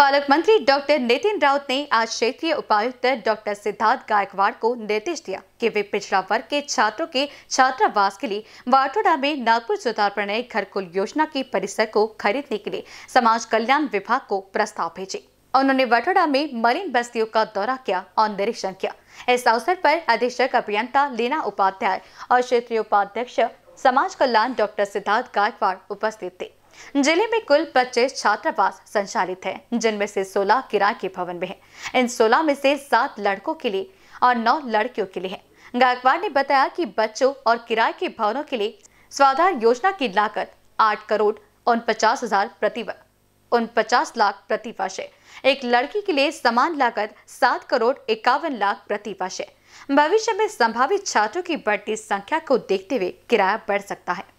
पालक मंत्री डॉक्टर नितिन राउत ने आज क्षेत्रीय उपायुक्त डॉक्टर सिद्धार्थ गायकवाड़ को निर्देश दिया कि वे पिछड़ा वर्ग के छात्रों के छात्रावास के लिए वाटोडा में नागपुर सुधार प्रणय घर कुल योजना के परिसर को खरीदने के लिए समाज कल्याण विभाग को प्रस्ताव भेजे उन्होंने वटोड़ा में मरीन बस्तियों का दौरा किया और निरीक्षण किया इस अवसर पर अधीक्षक अभियंता लीना उपाध्याय और क्षेत्रीय उपाध्यक्ष समाज कल्याण डॉक्टर सिद्धार्थ गायकवाड़ उपस्थित थे जिले में कुल 25 छात्रावास संचालित हैं, जिनमें से 16 किराए के भवन में हैं। इन 16 में से सात लड़कों के लिए और नौ लड़कियों के लिए है गायकवाड़ ने बताया कि बच्चों और किराए के भवनों के लिए स्वाधार योजना की लागत आठ करोड़ उन पचास हजार प्रति उन पचास लाख प्रति वर्ष है एक लड़की के लिए समान लागत सात करोड़ इक्यावन लाख प्रति वर्ष है भविष्य में संभावित छात्रों की बढ़ती संख्या को देखते हुए किराया बढ़ सकता है